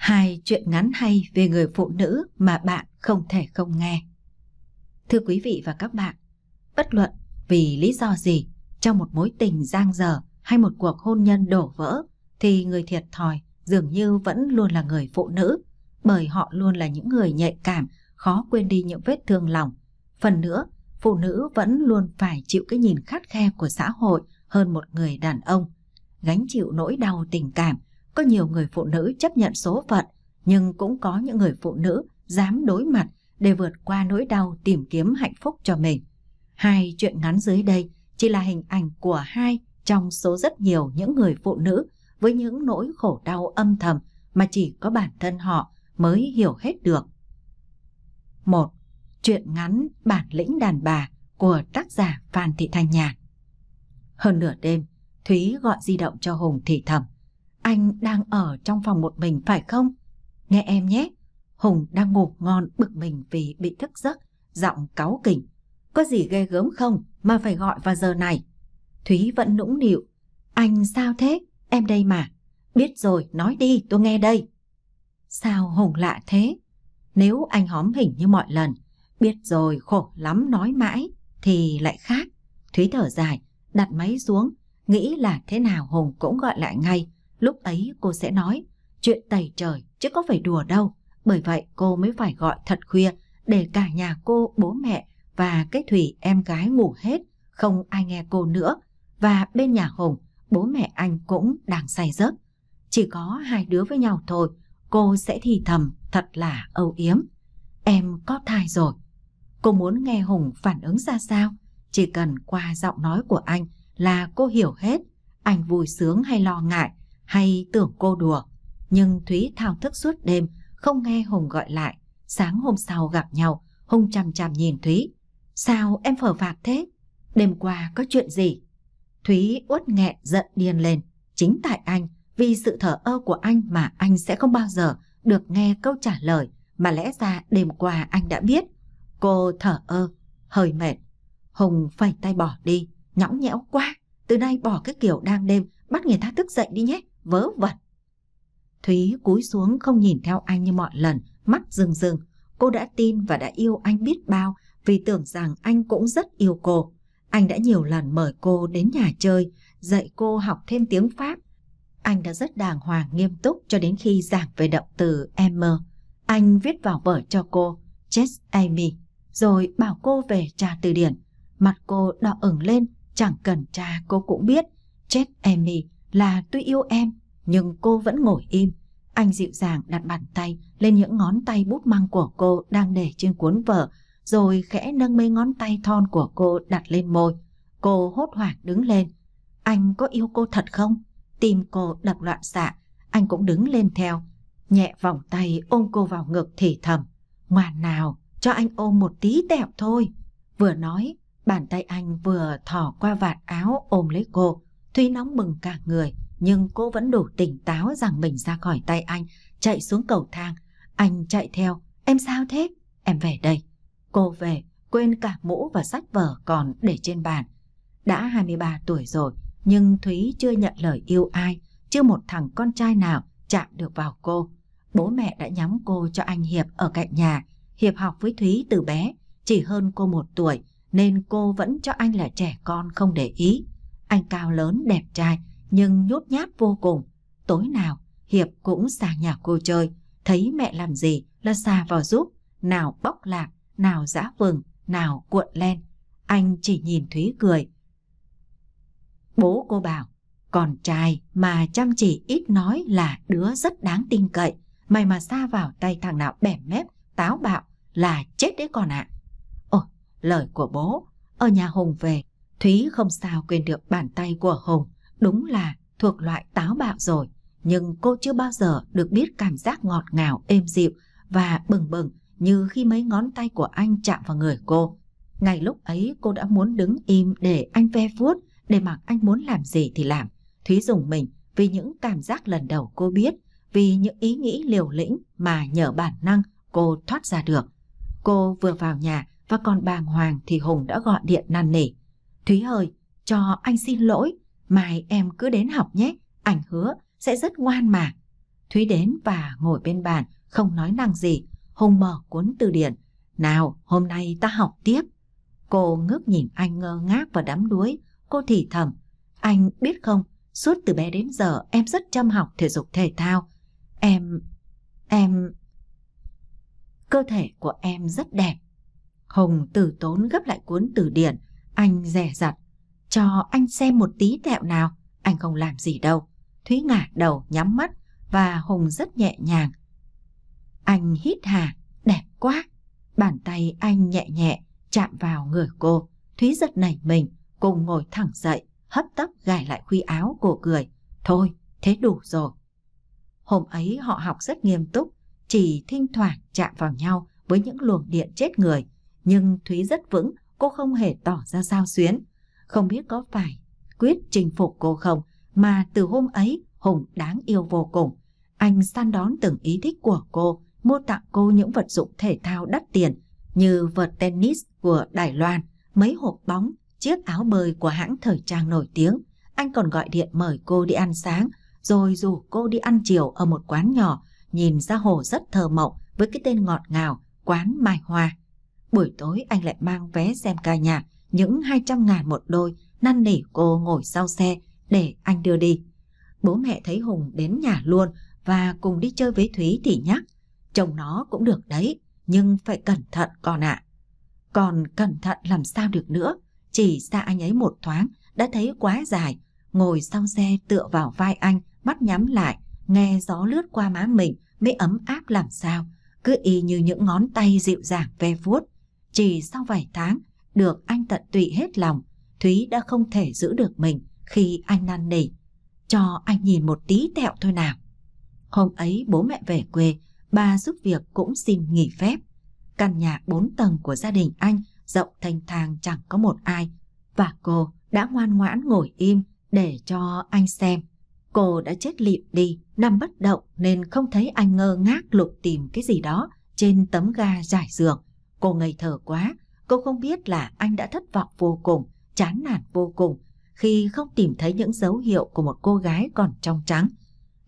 hai chuyện ngắn hay về người phụ nữ mà bạn không thể không nghe. Thưa quý vị và các bạn, bất luận vì lý do gì trong một mối tình giang dở hay một cuộc hôn nhân đổ vỡ thì người thiệt thòi dường như vẫn luôn là người phụ nữ bởi họ luôn là những người nhạy cảm, khó quên đi những vết thương lòng. Phần nữa, phụ nữ vẫn luôn phải chịu cái nhìn khắt khe của xã hội hơn một người đàn ông, gánh chịu nỗi đau tình cảm có nhiều người phụ nữ chấp nhận số phận, nhưng cũng có những người phụ nữ dám đối mặt để vượt qua nỗi đau tìm kiếm hạnh phúc cho mình. Hai chuyện ngắn dưới đây chỉ là hình ảnh của hai trong số rất nhiều những người phụ nữ với những nỗi khổ đau âm thầm mà chỉ có bản thân họ mới hiểu hết được. Một Chuyện ngắn Bản lĩnh đàn bà của tác giả Phan Thị Thanh Nhàn Hơn nửa đêm, Thúy gọi di động cho Hùng thì thầm. Anh đang ở trong phòng một mình phải không? Nghe em nhé, Hùng đang ngủ ngon bực mình vì bị thức giấc, giọng cáu kỉnh. Có gì ghê gớm không mà phải gọi vào giờ này? Thúy vẫn nũng nịu. Anh sao thế? Em đây mà. Biết rồi, nói đi, tôi nghe đây. Sao Hùng lạ thế? Nếu anh hóm hình như mọi lần, biết rồi khổ lắm nói mãi, thì lại khác. Thúy thở dài, đặt máy xuống, nghĩ là thế nào Hùng cũng gọi lại ngay. Lúc ấy cô sẽ nói, chuyện tẩy trời chứ có phải đùa đâu. Bởi vậy cô mới phải gọi thật khuya để cả nhà cô, bố mẹ và cái Thủy em gái ngủ hết, không ai nghe cô nữa. Và bên nhà Hùng, bố mẹ anh cũng đang say giấc. Chỉ có hai đứa với nhau thôi, cô sẽ thì thầm thật là âu yếm. Em có thai rồi. Cô muốn nghe Hùng phản ứng ra sao? Chỉ cần qua giọng nói của anh là cô hiểu hết. Anh vui sướng hay lo ngại hay tưởng cô đùa, nhưng Thúy thao thức suốt đêm, không nghe Hùng gọi lại. Sáng hôm sau gặp nhau, Hùng chằm chằm nhìn Thúy. Sao em phở phạc thế? Đêm qua có chuyện gì? Thúy uất nghẹn giận điên lên. Chính tại anh, vì sự thở ơ của anh mà anh sẽ không bao giờ được nghe câu trả lời mà lẽ ra đêm qua anh đã biết. Cô thở ơ, hơi mệt. Hùng phẩy tay bỏ đi, nhõng nhẽo quá. Từ nay bỏ cái kiểu đang đêm bắt người ta thức dậy đi nhé vớ vẩn. Thúy cúi xuống không nhìn theo anh như mọi lần, mắt rừng rừng. Cô đã tin và đã yêu anh biết bao vì tưởng rằng anh cũng rất yêu cô. Anh đã nhiều lần mời cô đến nhà chơi, dạy cô học thêm tiếng Pháp. Anh đã rất đàng hoàng nghiêm túc cho đến khi giảng về động từ em Anh viết vào vở cho cô, Chess Amy, rồi bảo cô về tra từ điển. Mặt cô đỏ ửng lên, chẳng cần tra cô cũng biết. Chess Amy là tôi yêu em nhưng cô vẫn ngồi im. Anh dịu dàng đặt bàn tay lên những ngón tay bút măng của cô đang để trên cuốn vở, rồi khẽ nâng mấy ngón tay thon của cô đặt lên môi. Cô hốt hoảng đứng lên. Anh có yêu cô thật không? Tim cô đập loạn xạ, anh cũng đứng lên theo, nhẹ vòng tay ôm cô vào ngực thì thầm. Ngoan nào, cho anh ôm một tí tẹo thôi. Vừa nói, bàn tay anh vừa thỏ qua vạt áo ôm lấy cô. Thúy nóng bừng cả người, nhưng cô vẫn đủ tỉnh táo rằng mình ra khỏi tay anh, chạy xuống cầu thang. Anh chạy theo, em sao thế? Em về đây. Cô về, quên cả mũ và sách vở còn để trên bàn. Đã 23 tuổi rồi, nhưng Thúy chưa nhận lời yêu ai, chưa một thằng con trai nào chạm được vào cô. Bố mẹ đã nhắm cô cho anh Hiệp ở cạnh nhà. Hiệp học với Thúy từ bé, chỉ hơn cô một tuổi, nên cô vẫn cho anh là trẻ con không để ý. Anh cao lớn đẹp trai nhưng nhút nhát vô cùng. Tối nào Hiệp cũng xà nhà cô chơi, thấy mẹ làm gì là xà vào giúp, nào bóc lạc, nào giã vừng, nào cuộn len. Anh chỉ nhìn Thúy cười. Bố cô bảo, còn trai mà chăm chỉ ít nói là đứa rất đáng tin cậy. Mày mà xa vào tay thằng nào bẻ mép, táo bạo là chết đấy con ạ. À. Ồ, lời của bố, ở nhà Hùng về Thúy không sao quên được bàn tay của Hùng, đúng là thuộc loại táo bạo rồi, nhưng cô chưa bao giờ được biết cảm giác ngọt ngào êm dịu và bừng bừng như khi mấy ngón tay của anh chạm vào người cô. Ngay lúc ấy cô đã muốn đứng im để anh ve vuốt, để mặc anh muốn làm gì thì làm. Thúy dùng mình vì những cảm giác lần đầu cô biết, vì những ý nghĩ liều lĩnh mà nhờ bản năng cô thoát ra được. Cô vừa vào nhà và còn bàng hoàng thì Hùng đã gọi điện năn nỉ. Thúy ơi, cho anh xin lỗi, mai em cứ đến học nhé, ảnh hứa sẽ rất ngoan mà. Thúy đến và ngồi bên bàn, không nói năng gì. Hùng mở cuốn từ điển. Nào, hôm nay ta học tiếp. Cô ngước nhìn anh ngơ ngác và đắm đuối. Cô thì thầm. Anh biết không, suốt từ bé đến giờ em rất chăm học thể dục thể thao. Em... em... Cơ thể của em rất đẹp. Hùng từ tốn gấp lại cuốn từ điển. Anh rẻ rặt, cho anh xem một tí tẹo nào, anh không làm gì đâu. Thúy ngả đầu nhắm mắt và Hùng rất nhẹ nhàng. Anh hít hà, đẹp quá. Bàn tay anh nhẹ nhẹ chạm vào người cô. Thúy giật nảy mình, cô ngồi thẳng dậy, hấp tấp gài lại khuy áo của cười. Thôi, thế đủ rồi. Hôm ấy họ học rất nghiêm túc, chỉ thỉnh thoảng chạm vào nhau với những luồng điện chết người. Nhưng Thúy rất vững cô không hề tỏ ra sao xuyến. Không biết có phải quyết chinh phục cô không mà từ hôm ấy Hùng đáng yêu vô cùng. Anh săn đón từng ý thích của cô, mua tặng cô những vật dụng thể thao đắt tiền như vợt tennis của Đài Loan, mấy hộp bóng, chiếc áo bơi của hãng thời trang nổi tiếng. Anh còn gọi điện mời cô đi ăn sáng, rồi rủ cô đi ăn chiều ở một quán nhỏ, nhìn ra hồ rất thơ mộng với cái tên ngọt ngào, quán Mai Hoa buổi tối anh lại mang vé xem ca nhạc, những 200 ngàn một đôi, năn nỉ cô ngồi sau xe để anh đưa đi. Bố mẹ thấy Hùng đến nhà luôn và cùng đi chơi với Thúy thì nhắc, chồng nó cũng được đấy, nhưng phải cẩn thận con ạ. Còn cẩn thận làm sao được nữa, chỉ xa anh ấy một thoáng đã thấy quá dài, ngồi sau xe tựa vào vai anh, mắt nhắm lại, nghe gió lướt qua má mình mới ấm áp làm sao, cứ y như những ngón tay dịu dàng ve vuốt. Chỉ sau vài tháng, được anh tận tụy hết lòng, Thúy đã không thể giữ được mình khi anh năn nỉ. Cho anh nhìn một tí tẹo thôi nào. Hôm ấy bố mẹ về quê, bà giúp việc cũng xin nghỉ phép. Căn nhà bốn tầng của gia đình anh rộng thanh thang chẳng có một ai và cô đã ngoan ngoãn ngồi im để cho anh xem. Cô đã chết lịm đi, nằm bất động nên không thấy anh ngơ ngác lục tìm cái gì đó trên tấm ga trải giường Cô ngây thở quá, cô không biết là anh đã thất vọng vô cùng, chán nản vô cùng khi không tìm thấy những dấu hiệu của một cô gái còn trong trắng.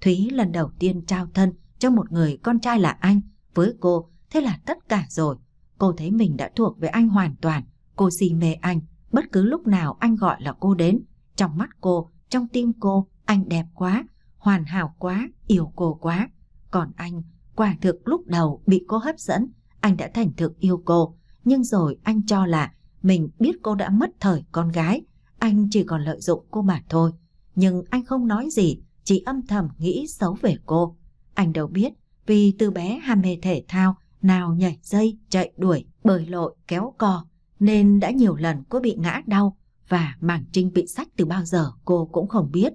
Thúy lần đầu tiên trao thân cho một người con trai là anh, với cô thế là tất cả rồi. Cô thấy mình đã thuộc về anh hoàn toàn, cô si mê anh, bất cứ lúc nào anh gọi là cô đến. Trong mắt cô, trong tim cô, anh đẹp quá, hoàn hảo quá, yêu cô quá. Còn anh, quả thực lúc đầu bị cô hấp dẫn, anh đã thành thực yêu cô, nhưng rồi anh cho là mình biết cô đã mất thời con gái, anh chỉ còn lợi dụng cô mà thôi. Nhưng anh không nói gì, chỉ âm thầm nghĩ xấu về cô. Anh đâu biết, vì từ bé ham mê thể thao, nào nhảy dây, chạy đuổi, bơi lội, kéo cò, nên đã nhiều lần cô bị ngã đau và mảng trinh bị sách từ bao giờ cô cũng không biết.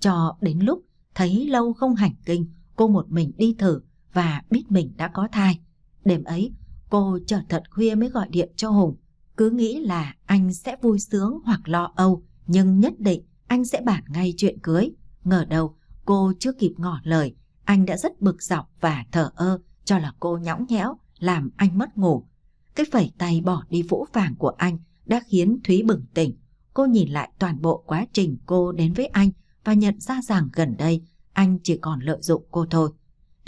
Cho đến lúc thấy lâu không hành kinh, cô một mình đi thử và biết mình đã có thai. Đêm ấy, cô chờ thật khuya mới gọi điện cho Hùng. Cứ nghĩ là anh sẽ vui sướng hoặc lo âu, nhưng nhất định anh sẽ bàn ngay chuyện cưới. Ngờ đâu, cô chưa kịp ngỏ lời, anh đã rất bực dọc và thở ơ cho là cô nhõng nhẽo, làm anh mất ngủ. Cái phẩy tay bỏ đi vũ vàng của anh đã khiến Thúy bừng tỉnh. Cô nhìn lại toàn bộ quá trình cô đến với anh và nhận ra rằng gần đây anh chỉ còn lợi dụng cô thôi.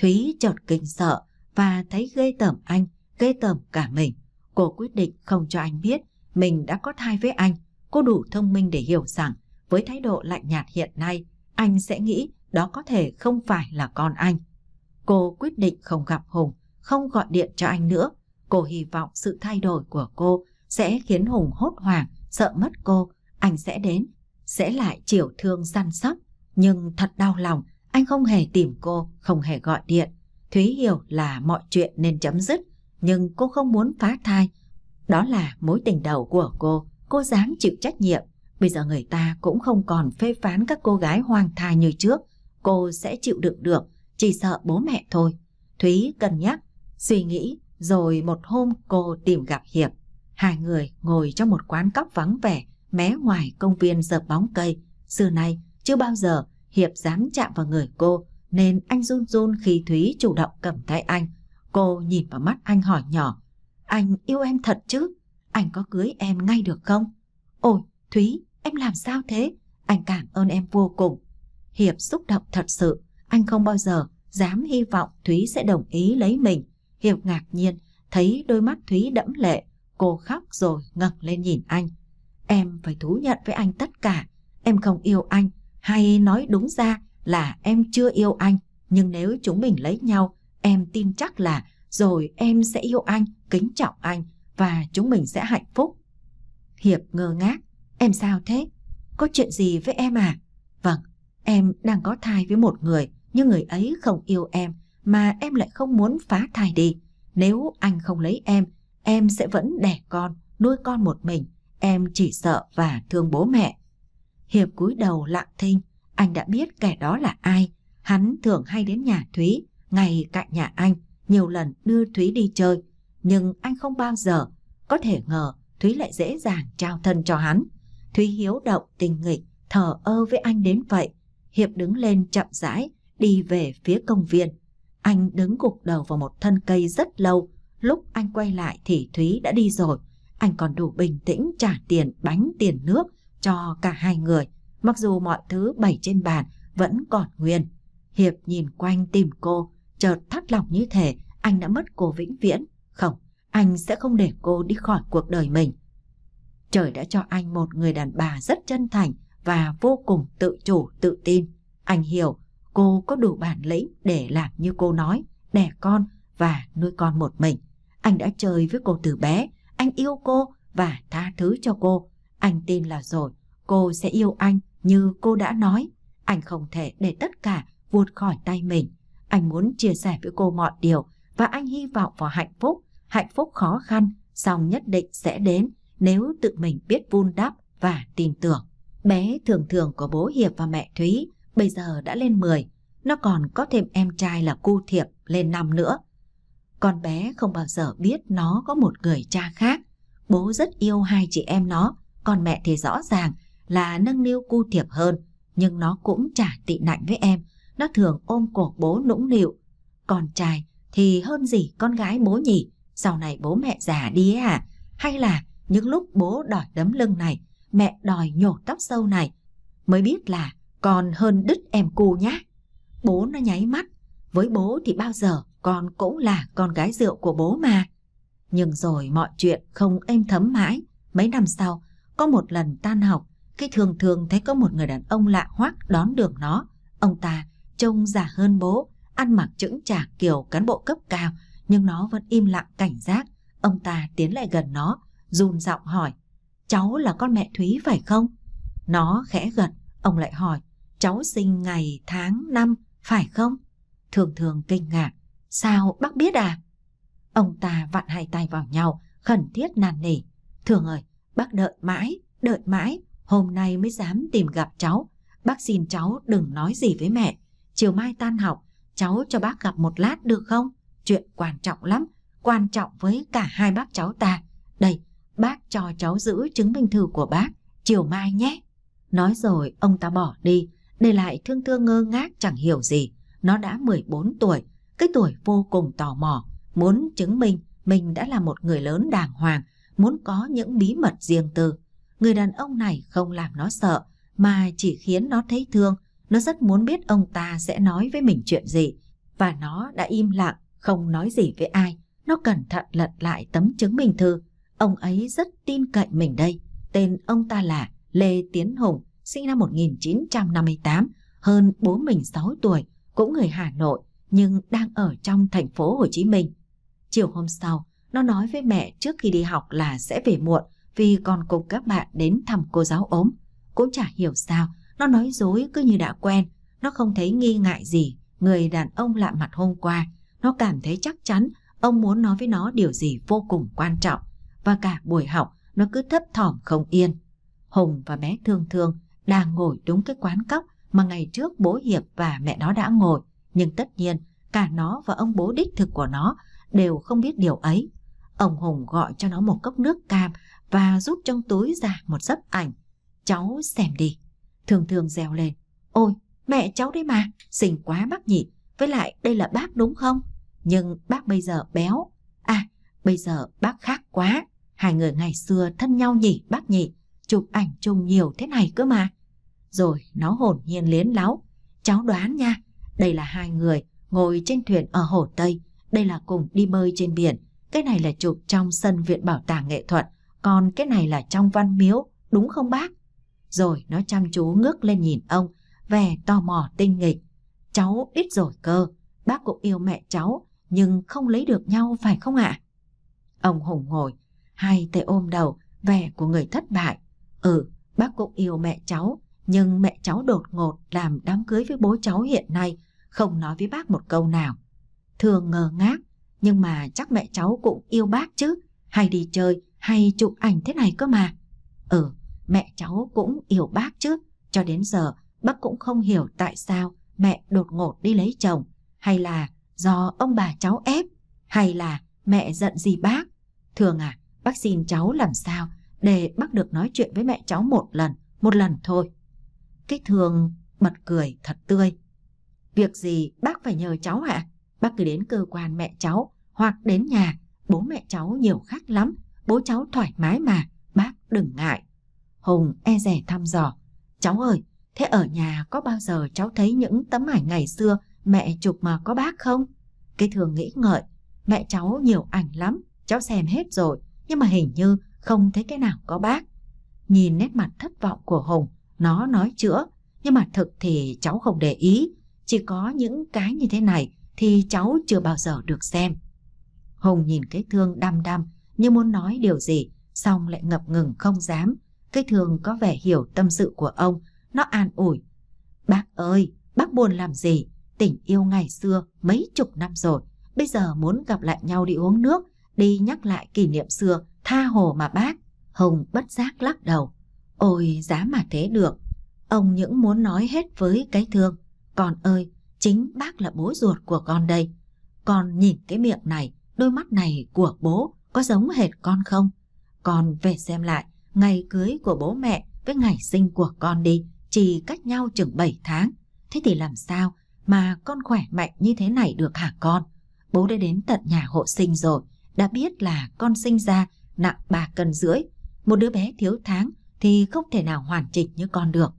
Thúy chợt kinh sợ, và thấy ghê tởm anh, ghê tởm cả mình. Cô quyết định không cho anh biết mình đã có thai với anh. Cô đủ thông minh để hiểu rằng với thái độ lạnh nhạt hiện nay, anh sẽ nghĩ đó có thể không phải là con anh. Cô quyết định không gặp Hùng, không gọi điện cho anh nữa. Cô hy vọng sự thay đổi của cô sẽ khiến Hùng hốt hoảng, sợ mất cô. Anh sẽ đến, sẽ lại chiều thương săn sóc. Nhưng thật đau lòng, anh không hề tìm cô, không hề gọi điện. Thúy hiểu là mọi chuyện nên chấm dứt, nhưng cô không muốn phá thai. Đó là mối tình đầu của cô, cô dám chịu trách nhiệm. Bây giờ người ta cũng không còn phê phán các cô gái hoang thai như trước. Cô sẽ chịu đựng được, chỉ sợ bố mẹ thôi. Thúy cân nhắc, suy nghĩ, rồi một hôm cô tìm gặp Hiệp. Hai người ngồi trong một quán cóc vắng vẻ, mé ngoài công viên dợp bóng cây. Xưa nay, chưa bao giờ Hiệp dám chạm vào người cô, nên anh run run khi Thúy chủ động cầm tay anh. Cô nhìn vào mắt anh hỏi nhỏ, anh yêu em thật chứ? Anh có cưới em ngay được không? Ôi, Thúy, em làm sao thế? Anh cảm ơn em vô cùng. Hiệp xúc động thật sự, anh không bao giờ dám hy vọng Thúy sẽ đồng ý lấy mình. Hiệp ngạc nhiên, thấy đôi mắt Thúy đẫm lệ, cô khóc rồi ngẩng lên nhìn anh. Em phải thú nhận với anh tất cả, em không yêu anh, hay nói đúng ra là em chưa yêu anh, nhưng nếu chúng mình lấy nhau, em tin chắc là rồi em sẽ yêu anh, kính trọng anh và chúng mình sẽ hạnh phúc. Hiệp ngơ ngác, em sao thế? Có chuyện gì với em à? Vâng, em đang có thai với một người, nhưng người ấy không yêu em mà em lại không muốn phá thai đi. Nếu anh không lấy em, em sẽ vẫn đẻ con, nuôi con một mình, em chỉ sợ và thương bố mẹ. Hiệp cúi đầu lặng thinh, anh đã biết kẻ đó là ai. Hắn thường hay đến nhà Thúy, ngay cạnh nhà anh, nhiều lần đưa Thúy đi chơi. Nhưng anh không bao giờ có thể ngờ Thúy lại dễ dàng trao thân cho hắn. Thúy hiếu động tình nghịch, thờ ơ với anh đến vậy. Hiệp đứng lên chậm rãi, đi về phía công viên. Anh đứng gục đầu vào một thân cây rất lâu. Lúc anh quay lại thì Thúy đã đi rồi. Anh còn đủ bình tĩnh trả tiền bánh tiền nước cho cả hai người. Mặc dù mọi thứ bày trên bàn vẫn còn nguyên. Hiệp nhìn quanh tìm cô, chợt thắt lòng như thể anh đã mất cô vĩnh viễn. Không, anh sẽ không để cô đi khỏi cuộc đời mình. Trời đã cho anh một người đàn bà rất chân thành và vô cùng tự chủ, tự tin. Anh hiểu cô có đủ bản lĩnh để làm như cô nói, đẻ con và nuôi con một mình. Anh đã chơi với cô từ bé, anh yêu cô và tha thứ cho cô. Anh tin là rồi, cô sẽ yêu anh như cô đã nói, anh không thể để tất cả vuột khỏi tay mình. Anh muốn chia sẻ với cô mọi điều và anh hy vọng vào hạnh phúc. Hạnh phúc khó khăn, song nhất định sẽ đến nếu tự mình biết vun đắp và tin tưởng. Bé thường thường của bố Hiệp và mẹ Thúy bây giờ đã lên 10. Nó còn có thêm em trai là cu thiệp lên năm nữa. Con bé không bao giờ biết nó có một người cha khác. Bố rất yêu hai chị em nó, còn mẹ thì rõ ràng là nâng niu cu thiệp hơn, nhưng nó cũng chả tị nạnh với em, nó thường ôm cổ bố nũng nịu. còn trai thì hơn gì con gái bố nhỉ, sau này bố mẹ già đi ấy à, hay là những lúc bố đòi đấm lưng này, mẹ đòi nhổ tóc sâu này, mới biết là con hơn đứt em cu nhá. Bố nó nháy mắt, với bố thì bao giờ con cũng là con gái rượu của bố mà. Nhưng rồi mọi chuyện không êm thấm mãi, mấy năm sau, có một lần tan học, cái thường thường thấy có một người đàn ông lạ hoắc đón đường nó. Ông ta trông già hơn bố, ăn mặc chững chạc kiểu cán bộ cấp cao, nhưng nó vẫn im lặng cảnh giác. Ông ta tiến lại gần nó, run giọng hỏi, cháu là con mẹ Thúy phải không? Nó khẽ gật, ông lại hỏi, cháu sinh ngày tháng năm phải không? Thường thường kinh ngạc, sao bác biết à? Ông ta vặn hai tay vào nhau, khẩn thiết nàn nỉ. Thường ơi, bác đợi mãi, đợi mãi, hôm nay mới dám tìm gặp cháu. Bác xin cháu đừng nói gì với mẹ. Chiều mai tan học, cháu cho bác gặp một lát được không? Chuyện quan trọng lắm, quan trọng với cả hai bác cháu ta. Đây, bác cho cháu giữ chứng minh thư của bác, chiều mai nhé. Nói rồi ông ta bỏ đi, để lại thương thương ngơ ngác chẳng hiểu gì. Nó đã 14 tuổi, cái tuổi vô cùng tò mò, muốn chứng minh mình đã là một người lớn đàng hoàng, muốn có những bí mật riêng tư người đàn ông này không làm nó sợ mà chỉ khiến nó thấy thương. Nó rất muốn biết ông ta sẽ nói với mình chuyện gì. Và nó đã im lặng, không nói gì với ai. Nó cẩn thận lật lại tấm chứng minh thư. Ông ấy rất tin cậy mình đây. Tên ông ta là Lê Tiến Hùng, sinh năm 1958, hơn bố mình 6 tuổi, cũng người Hà Nội, nhưng đang ở trong thành phố Hồ Chí Minh. Chiều hôm sau, nó nói với mẹ trước khi đi học là sẽ về muộn, vì còn cùng các bạn đến thăm cô giáo ốm. Cũng chả hiểu sao, nó nói dối cứ như đã quen, nó không thấy nghi ngại gì. Người đàn ông lạ mặt hôm qua, nó cảm thấy chắc chắn ông muốn nói với nó điều gì vô cùng quan trọng. Và cả buổi học, nó cứ thấp thỏm không yên. Hùng và bé Thương Thương đang ngồi đúng cái quán cóc mà ngày trước bố Hiệp và mẹ nó đã ngồi. Nhưng tất nhiên, cả nó và ông bố đích thực của nó đều không biết điều ấy. Ông Hùng gọi cho nó một cốc nước cam và rút trong túi ra một dấp ảnh. Cháu xem đi. Thường thường rèo lên. Ôi, mẹ cháu đấy mà, xinh quá bác nhỉ. Với lại đây là bác đúng không? Nhưng bác bây giờ béo. À, bây giờ bác khác quá. Hai người ngày xưa thân nhau nhỉ bác nhỉ. Chụp ảnh chung nhiều thế này cơ mà. Rồi nó hồn nhiên liến láo. Cháu đoán nha, đây là hai người ngồi trên thuyền ở Hồ Tây. Đây là cùng đi bơi trên biển. Cái này là chụp trong sân viện bảo tàng nghệ thuật. Còn cái này là trong văn miếu, đúng không bác? Rồi nó chăm chú ngước lên nhìn ông, vẻ tò mò tinh nghịch. Cháu ít rồi cơ, bác cũng yêu mẹ cháu, nhưng không lấy được nhau phải không ạ? Ông Hùng ngồi, hai tay ôm đầu, vẻ của người thất bại. Ừ, bác cũng yêu mẹ cháu, nhưng mẹ cháu đột ngột làm đám cưới với bố cháu hiện nay, không nói với bác một câu nào. Thường ngờ ngác, nhưng mà chắc mẹ cháu cũng yêu bác chứ, hay đi chơi, hay chụp ảnh thế này cơ mà. Ừ, mẹ cháu cũng yêu bác chứ, cho đến giờ bác cũng không hiểu tại sao mẹ đột ngột đi lấy chồng, hay là do ông bà cháu ép, hay là mẹ giận gì bác. Thường à, bác xin cháu làm sao để bác được nói chuyện với mẹ cháu một lần, một lần thôi. Cái thường bật cười thật tươi. Việc gì bác phải nhờ cháu hả? À? Bác cứ đến cơ quan mẹ cháu hoặc đến nhà, bố mẹ cháu nhiều khác lắm, bố cháu thoải mái mà, bác đừng ngại. Hùng e rẻ thăm dò. Cháu ơi, thế ở nhà có bao giờ cháu thấy những tấm ảnh ngày xưa mẹ chụp mà có bác không? Cái thường nghĩ ngợi, mẹ cháu nhiều ảnh lắm, cháu xem hết rồi, nhưng mà hình như không thấy cái nào có bác. Nhìn nét mặt thất vọng của Hùng, nó nói chữa, nhưng mà thực thì cháu không để ý, chỉ có những cái như thế này thì cháu chưa bao giờ được xem. Hùng nhìn cái thương đăm đăm như muốn nói điều gì, xong lại ngập ngừng không dám. Cây thường có vẻ hiểu tâm sự của ông, nó an ủi. Bác ơi, bác buồn làm gì? Tình yêu ngày xưa mấy chục năm rồi, bây giờ muốn gặp lại nhau đi uống nước, đi nhắc lại kỷ niệm xưa, tha hồ mà bác. Hồng bất giác lắc đầu. Ôi, giá mà thế được. Ông những muốn nói hết với cái thương. Con ơi, chính bác là bố ruột của con đây. Con nhìn cái miệng này, đôi mắt này của bố, có giống hệt con không? Con về xem lại ngày cưới của bố mẹ với ngày sinh của con đi, chỉ cách nhau chừng 7 tháng. Thế thì làm sao mà con khỏe mạnh như thế này được hả con? Bố đã đến tận nhà hộ sinh rồi, đã biết là con sinh ra nặng 3 cân rưỡi. Một đứa bé thiếu tháng thì không thể nào hoàn chỉnh như con được.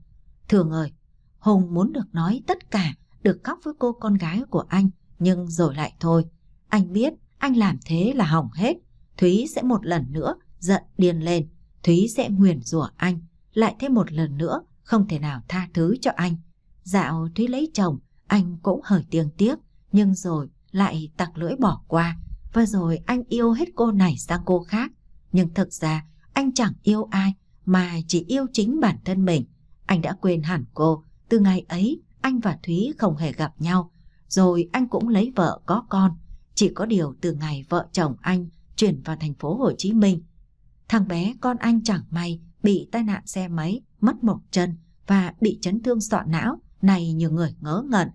Thường ơi, Hùng muốn được nói tất cả, được khóc với cô con gái của anh, nhưng rồi lại thôi. Anh biết anh làm thế là hỏng hết. Thúy sẽ một lần nữa giận điên lên, Thúy sẽ nguyền rủa anh, lại thêm một lần nữa không thể nào tha thứ cho anh. Dạo Thúy lấy chồng, anh cũng hởi tiếng tiếc, nhưng rồi lại tặc lưỡi bỏ qua, và rồi anh yêu hết cô này sang cô khác. Nhưng thực ra anh chẳng yêu ai mà chỉ yêu chính bản thân mình. Anh đã quên hẳn cô, từ ngày ấy anh và Thúy không hề gặp nhau, rồi anh cũng lấy vợ có con. Chỉ có điều từ ngày vợ chồng anh chuyển vào thành phố Hồ Chí Minh. Thằng bé con anh chẳng may bị tai nạn xe máy, mất một chân và bị chấn thương sọ não, này nhiều người ngớ ngẩn.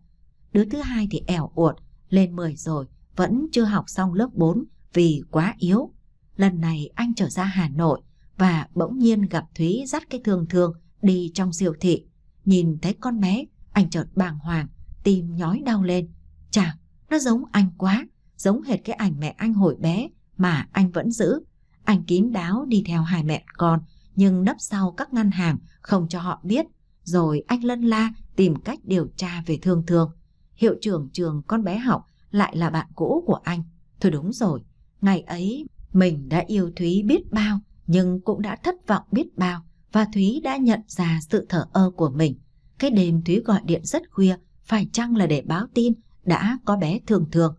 Đứa thứ hai thì ẻo uột, lên 10 rồi, vẫn chưa học xong lớp 4 vì quá yếu. Lần này anh trở ra Hà Nội và bỗng nhiên gặp Thúy dắt cái thương thương đi trong siêu thị. Nhìn thấy con bé, anh chợt bàng hoàng, tim nhói đau lên. Chà, nó giống anh quá, giống hệt cái ảnh mẹ anh hồi bé mà anh vẫn giữ. Anh kín đáo đi theo hai mẹ con nhưng nấp sau các ngân hàng không cho họ biết. Rồi anh lân la tìm cách điều tra về thương thương. Hiệu trưởng trường con bé học lại là bạn cũ của anh. Thôi đúng rồi, ngày ấy mình đã yêu Thúy biết bao nhưng cũng đã thất vọng biết bao và Thúy đã nhận ra sự thở ơ của mình. Cái đêm Thúy gọi điện rất khuya, phải chăng là để báo tin đã có bé thường thường.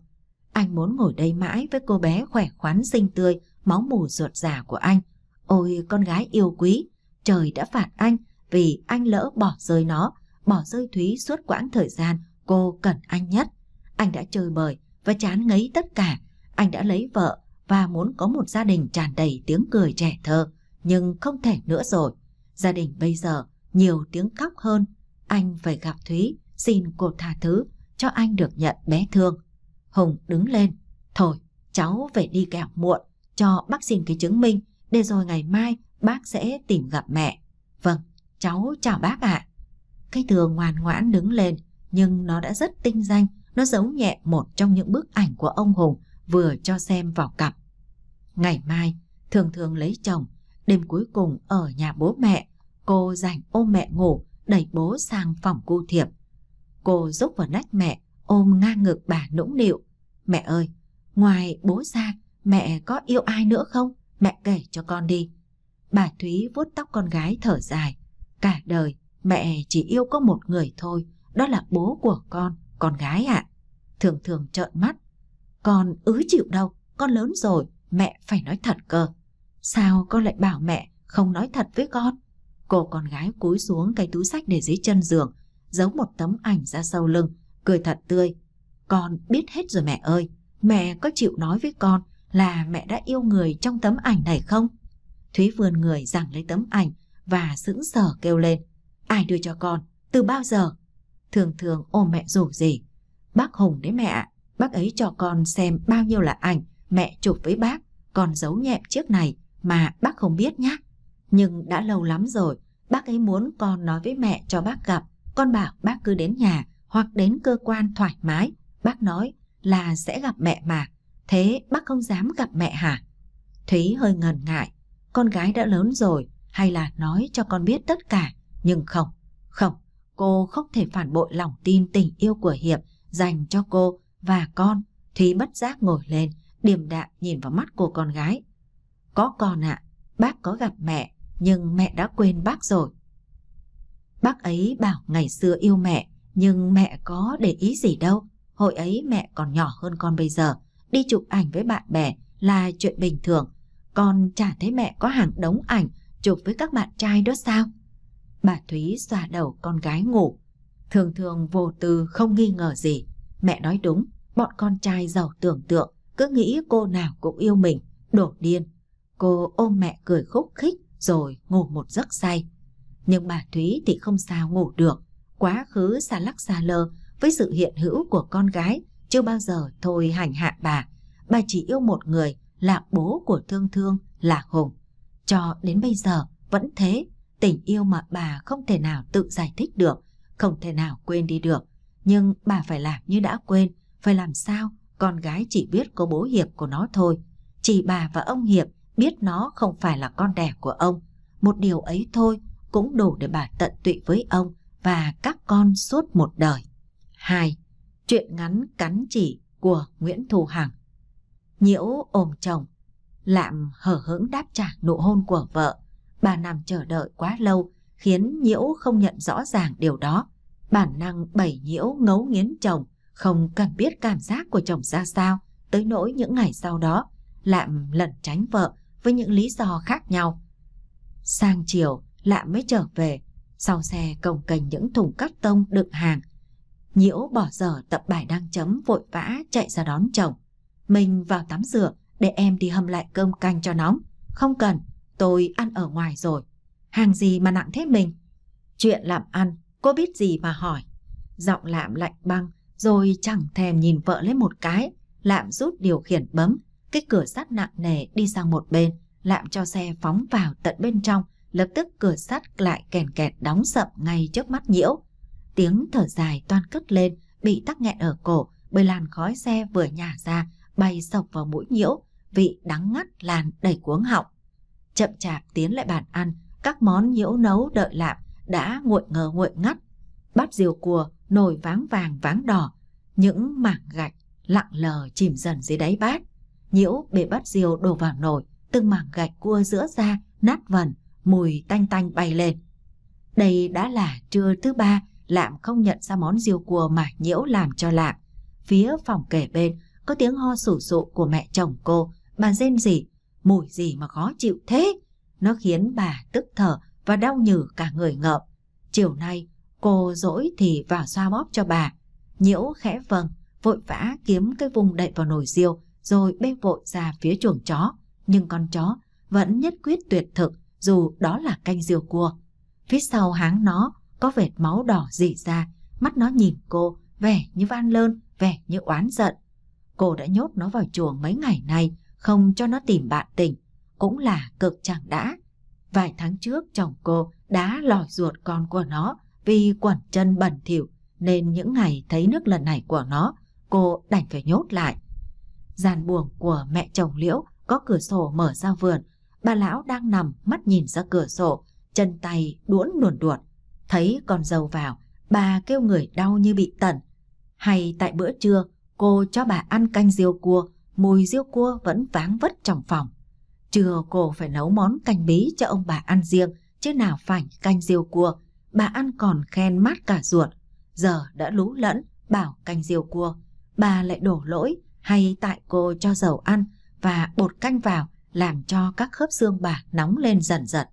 Anh muốn ngồi đây mãi với cô bé khỏe khoắn xinh tươi, máu mù ruột già của anh. Ôi con gái yêu quý, trời đã phạt anh vì anh lỡ bỏ rơi nó, bỏ rơi Thúy suốt quãng thời gian cô cần anh nhất. Anh đã chơi bời và chán ngấy tất cả. Anh đã lấy vợ và muốn có một gia đình tràn đầy tiếng cười trẻ thơ, nhưng không thể nữa rồi. Gia đình bây giờ nhiều tiếng khóc hơn. Anh phải gặp Thúy, xin cô tha thứ, cho anh được nhận bé thương. Hùng đứng lên. Thôi, cháu về đi kẻo muộn, cho bác xin cái chứng minh, để rồi ngày mai bác sẽ tìm gặp mẹ. Vâng, cháu chào bác ạ. À. Cây thừa ngoan ngoãn đứng lên, nhưng nó đã rất tinh danh, nó giấu nhẹ một trong những bức ảnh của ông Hùng vừa cho xem vào cặp. Ngày mai, thường thường lấy chồng, đêm cuối cùng ở nhà bố mẹ, cô dành ôm mẹ ngủ, đẩy bố sang phòng cô thiệp. Cô rúc vào nách mẹ, ôm ngang ngực bà nũng nịu. Mẹ ơi, ngoài bố ra, mẹ có yêu ai nữa không? Mẹ kể cho con đi. Bà Thúy vuốt tóc con gái thở dài. Cả đời, mẹ chỉ yêu có một người thôi, đó là bố của con, con gái ạ. Thường thường trợn mắt. Con ứ chịu đâu, con lớn rồi, mẹ phải nói thật cơ. Sao con lại bảo mẹ không nói thật với con? Cô con gái cúi xuống cái túi sách để dưới chân giường, giấu một tấm ảnh ra sau lưng, cười thật tươi. Con biết hết rồi mẹ ơi, mẹ có chịu nói với con là mẹ đã yêu người trong tấm ảnh này không? Thúy vươn người giằng lấy tấm ảnh và sững sờ kêu lên. Ai đưa cho con? Từ bao giờ? Thường thường ôm mẹ rủ gì? Bác Hùng đấy mẹ Bác ấy cho con xem bao nhiêu là ảnh mẹ chụp với bác. Con giấu nhẹm trước này mà bác không biết nhá. Nhưng đã lâu lắm rồi, bác ấy muốn con nói với mẹ cho bác gặp. Con bảo bác cứ đến nhà, hoặc đến cơ quan thoải mái, bác nói là sẽ gặp mẹ mà, thế bác không dám gặp mẹ hả? Thúy hơi ngần ngại, con gái đã lớn rồi hay là nói cho con biết tất cả, nhưng không, không, cô không thể phản bội lòng tin tình yêu của Hiệp dành cho cô và con. Thúy bất giác ngồi lên, điềm đạm nhìn vào mắt của con gái. Có con ạ, à, bác có gặp mẹ, nhưng mẹ đã quên bác rồi. Bác ấy bảo ngày xưa yêu mẹ, nhưng mẹ có để ý gì đâu, hồi ấy mẹ còn nhỏ hơn con bây giờ, đi chụp ảnh với bạn bè là chuyện bình thường. Con chả thấy mẹ có hàng đống ảnh chụp với các bạn trai đó sao? Bà Thúy xoa đầu con gái ngủ, thường thường vô tư không nghi ngờ gì. Mẹ nói đúng, bọn con trai giàu tưởng tượng, cứ nghĩ cô nào cũng yêu mình, đổ điên. Cô ôm mẹ cười khúc khích rồi ngủ một giấc say. Nhưng bà Thúy thì không sao ngủ được, quá khứ xa lắc xa lờ với sự hiện hữu của con gái, chưa bao giờ thôi hành hạ bà. Bà chỉ yêu một người là bố của Thương Thương là Hùng. Cho đến bây giờ vẫn thế, tình yêu mà bà không thể nào tự giải thích được, không thể nào quên đi được. Nhưng bà phải làm như đã quên, phải làm sao con gái chỉ biết có bố Hiệp của nó thôi. Chỉ bà và ông Hiệp biết nó không phải là con đẻ của ông. Một điều ấy thôi cũng đủ để bà tận tụy với ông và các con suốt một đời. 2. Chuyện ngắn cắn chỉ của Nguyễn Thu Hằng Nhiễu ôm chồng Lạm hở hững đáp trả nụ hôn của vợ Bà nằm chờ đợi quá lâu Khiến Nhiễu không nhận rõ ràng điều đó Bản năng bẩy Nhiễu ngấu nghiến chồng Không cần biết cảm giác của chồng ra sao Tới nỗi những ngày sau đó Lạm lẩn tránh vợ với những lý do khác nhau Sang chiều Lạm mới trở về sau xe cồng cành những thùng cắt tông đựng hàng. Nhiễu bỏ giờ tập bài đang chấm vội vã chạy ra đón chồng. Mình vào tắm rửa để em đi hâm lại cơm canh cho nóng. Không cần, tôi ăn ở ngoài rồi. Hàng gì mà nặng thế mình? Chuyện làm ăn, cô biết gì mà hỏi. Giọng lạm lạnh băng, rồi chẳng thèm nhìn vợ lấy một cái. Lạm rút điều khiển bấm, cái cửa sắt nặng nề đi sang một bên, lạm cho xe phóng vào tận bên trong lập tức cửa sắt lại kèn kẹt đóng sậm ngay trước mắt nhiễu. Tiếng thở dài toan cất lên, bị tắc nghẹn ở cổ bởi làn khói xe vừa nhả ra, bay sộc vào mũi nhiễu, vị đắng ngắt làn đầy cuống họng. Chậm chạp tiến lại bàn ăn, các món nhiễu nấu đợi lạm đã nguội ngờ nguội ngắt. Bát diều cùa, nồi váng vàng váng đỏ, những mảng gạch lặng lờ chìm dần dưới đáy bát. Nhiễu bể bát diều đổ vào nồi, từng mảng gạch cua giữa ra, nát vần, mùi tanh tanh bay lên. Đây đã là trưa thứ ba, Lạm không nhận ra món diêu cua mà nhiễu làm cho Lạm. Phía phòng kể bên, có tiếng ho sủ sụ của mẹ chồng cô, bà rên gì, mùi gì mà khó chịu thế. Nó khiến bà tức thở và đau nhừ cả người ngợp. Chiều nay, cô dỗi thì vào xoa bóp cho bà. Nhiễu khẽ vâng, vội vã kiếm cái vùng đậy vào nồi diêu rồi bê vội ra phía chuồng chó. Nhưng con chó vẫn nhất quyết tuyệt thực, dù đó là canh diều cua. Phía sau háng nó có vệt máu đỏ rỉ ra, mắt nó nhìn cô, vẻ như van lơn, vẻ như oán giận. Cô đã nhốt nó vào chuồng mấy ngày nay, không cho nó tìm bạn tình, cũng là cực chẳng đã. Vài tháng trước chồng cô đã lòi ruột con của nó vì quẩn chân bẩn thỉu nên những ngày thấy nước lần này của nó, cô đành phải nhốt lại. Gian buồng của mẹ chồng Liễu có cửa sổ mở ra vườn Bà lão đang nằm mắt nhìn ra cửa sổ, chân tay đuỗn nuồn đuột. Thấy con dâu vào, bà kêu người đau như bị tẩn. Hay tại bữa trưa, cô cho bà ăn canh riêu cua, mùi riêu cua vẫn váng vất trong phòng. Trưa cô phải nấu món canh bí cho ông bà ăn riêng, chứ nào phải canh riêu cua. Bà ăn còn khen mát cả ruột. Giờ đã lú lẫn, bảo canh riêu cua. Bà lại đổ lỗi hay tại cô cho dầu ăn và bột canh vào làm cho các khớp xương bà nóng lên dần dần.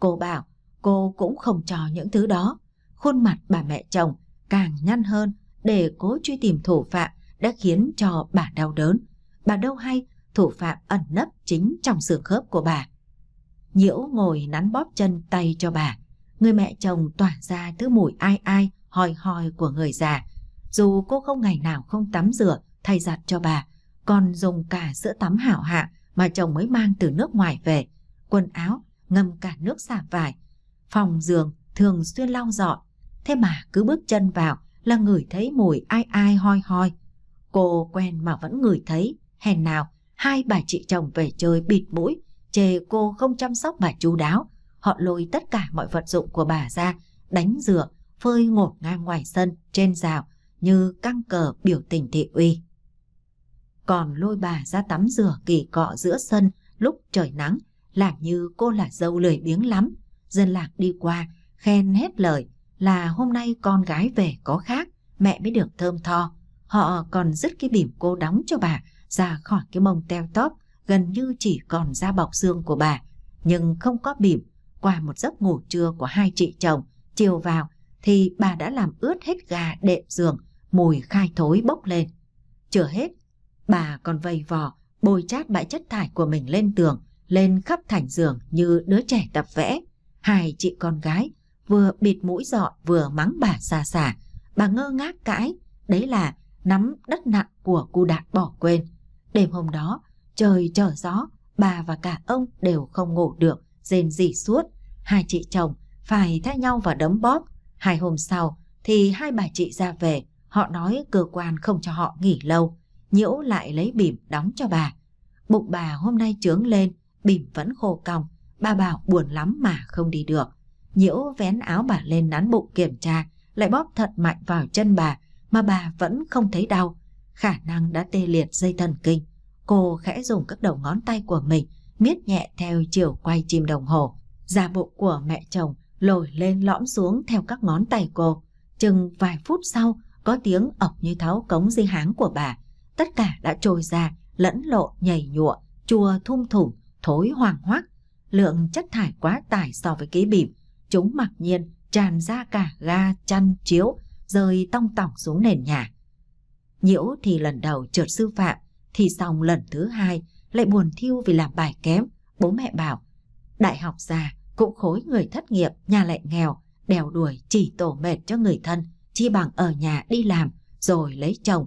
Cô bảo cô cũng không cho những thứ đó. Khuôn mặt bà mẹ chồng càng nhăn hơn để cố truy tìm thủ phạm đã khiến cho bà đau đớn. Bà đâu hay thủ phạm ẩn nấp chính trong xương khớp của bà. Nhiễu ngồi nắn bóp chân tay cho bà. Người mẹ chồng tỏa ra thứ mùi ai ai, hòi hòi của người già. Dù cô không ngày nào không tắm rửa, thay giặt cho bà, còn dùng cả sữa tắm hảo hạng mà chồng mới mang từ nước ngoài về, quần áo ngâm cả nước xả vải, phòng giường thường xuyên lau dọn, thế mà cứ bước chân vào là ngửi thấy mùi ai ai hoi hoi. Cô quen mà vẫn ngửi thấy, hèn nào hai bà chị chồng về chơi bịt mũi, chê cô không chăm sóc bà chú đáo, họ lôi tất cả mọi vật dụng của bà ra, đánh rửa, phơi ngột ngang ngoài sân, trên rào như căng cờ biểu tình thị uy còn lôi bà ra tắm rửa kỳ cọ giữa sân lúc trời nắng, làm như cô là dâu lười biếng lắm. Dân lạc đi qua, khen hết lời là hôm nay con gái về có khác, mẹ mới được thơm tho. Họ còn dứt cái bỉm cô đóng cho bà ra khỏi cái mông teo tóp, gần như chỉ còn da bọc xương của bà. Nhưng không có bỉm, qua một giấc ngủ trưa của hai chị chồng, chiều vào thì bà đã làm ướt hết gà đệm giường, mùi khai thối bốc lên. Chưa hết, Bà còn vầy vò, bôi chát bãi chất thải của mình lên tường, lên khắp thành giường như đứa trẻ tập vẽ. Hai chị con gái vừa bịt mũi dọn vừa mắng bà xà xả Bà ngơ ngác cãi, đấy là nắm đất nặng của cu đạt bỏ quên. Đêm hôm đó, trời trở gió, bà và cả ông đều không ngủ được, rên rỉ suốt. Hai chị chồng phải thay nhau vào đấm bóp. Hai hôm sau thì hai bà chị ra về, họ nói cơ quan không cho họ nghỉ lâu. Nhiễu lại lấy bìm đóng cho bà. Bụng bà hôm nay trướng lên, bìm vẫn khô còng Bà bảo buồn lắm mà không đi được. Nhiễu vén áo bà lên nắn bụng kiểm tra, lại bóp thật mạnh vào chân bà mà bà vẫn không thấy đau. Khả năng đã tê liệt dây thần kinh. Cô khẽ dùng các đầu ngón tay của mình miết nhẹ theo chiều quay chim đồng hồ. Da bụng của mẹ chồng lồi lên lõm xuống theo các ngón tay cô. Chừng vài phút sau, có tiếng ọc như tháo cống dây háng của bà tất cả đã trôi ra, lẫn lộn nhảy nhụa, chua thum thủm, thối hoàng hoắc. Lượng chất thải quá tải so với kế bìm, chúng mặc nhiên tràn ra cả ga chăn chiếu, rơi tong tỏng xuống nền nhà. Nhiễu thì lần đầu trượt sư phạm, thì xong lần thứ hai lại buồn thiêu vì làm bài kém. Bố mẹ bảo, đại học già cũng khối người thất nghiệp, nhà lại nghèo, đèo đuổi chỉ tổ mệt cho người thân, chi bằng ở nhà đi làm rồi lấy chồng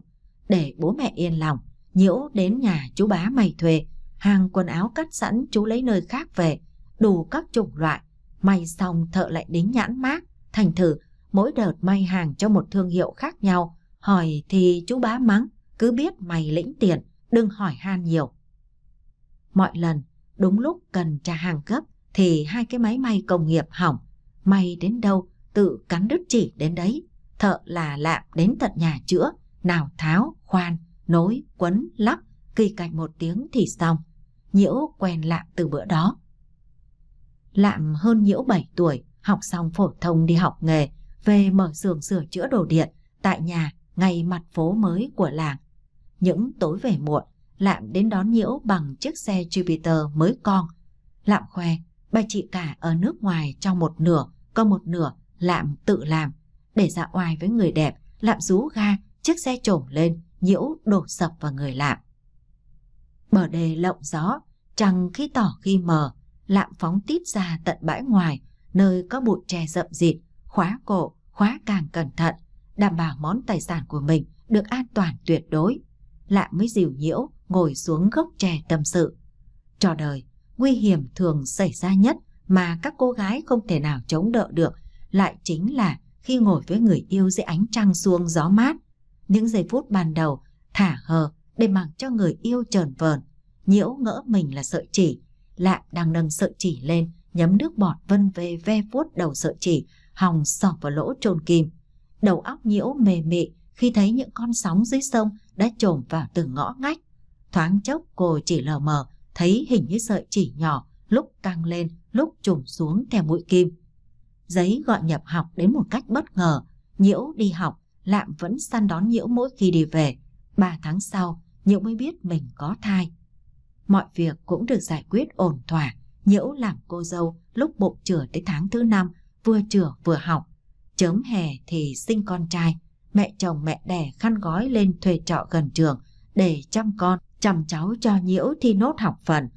để bố mẹ yên lòng, nhiễu đến nhà chú bá mày thuê, hàng quần áo cắt sẵn chú lấy nơi khác về, đủ các chủng loại, may xong thợ lại đính nhãn mát, thành thử mỗi đợt may hàng cho một thương hiệu khác nhau, hỏi thì chú bá mắng, cứ biết mày lĩnh tiền, đừng hỏi han nhiều. Mọi lần, đúng lúc cần trả hàng gấp thì hai cái máy may công nghiệp hỏng, may đến đâu tự cắn đứt chỉ đến đấy, thợ là lạm đến tận nhà chữa, nào tháo, khoan, nối, quấn, lắp, kỳ cạnh một tiếng thì xong. Nhiễu quen lạm từ bữa đó. Lạm hơn nhiễu 7 tuổi, học xong phổ thông đi học nghề, về mở xưởng sửa chữa đồ điện tại nhà ngay mặt phố mới của làng. Những tối về muộn, Lạm đến đón Nhiễu bằng chiếc xe Jupiter mới con. Lạm khoe, bà chị cả ở nước ngoài trong một nửa, có một nửa Lạm tự làm. Để ra oai với người đẹp, Lạm rú ga chiếc xe trổm lên, nhiễu đổ sập vào người lạm. Bờ đề lộng gió, trăng khi tỏ khi mờ, lạm phóng tít ra tận bãi ngoài, nơi có bụi tre rậm rịt, khóa cổ, khóa càng cẩn thận, đảm bảo món tài sản của mình được an toàn tuyệt đối. Lạm mới dìu nhiễu, ngồi xuống gốc tre tâm sự. Trò đời, nguy hiểm thường xảy ra nhất mà các cô gái không thể nào chống đỡ được lại chính là khi ngồi với người yêu dưới ánh trăng xuông gió mát những giây phút ban đầu thả hờ để mặc cho người yêu trờn vờn nhiễu ngỡ mình là sợi chỉ lạ đang nâng sợi chỉ lên nhấm nước bọt vân về ve vuốt đầu sợi chỉ hòng sọc vào lỗ trồn kim đầu óc nhiễu mề mị khi thấy những con sóng dưới sông đã trồm vào từng ngõ ngách thoáng chốc cô chỉ lờ mờ thấy hình như sợi chỉ nhỏ lúc căng lên lúc trùm xuống theo mũi kim giấy gọi nhập học đến một cách bất ngờ nhiễu đi học Lạm vẫn săn đón Nhiễu mỗi khi đi về. Ba tháng sau, Nhiễu mới biết mình có thai. Mọi việc cũng được giải quyết ổn thỏa. Nhiễu làm cô dâu lúc bụng chửa tới tháng thứ năm, vừa chửa vừa học. Chớm hè thì sinh con trai. Mẹ chồng mẹ đẻ khăn gói lên thuê trọ gần trường để chăm con, chăm cháu cho Nhiễu thi nốt học phần.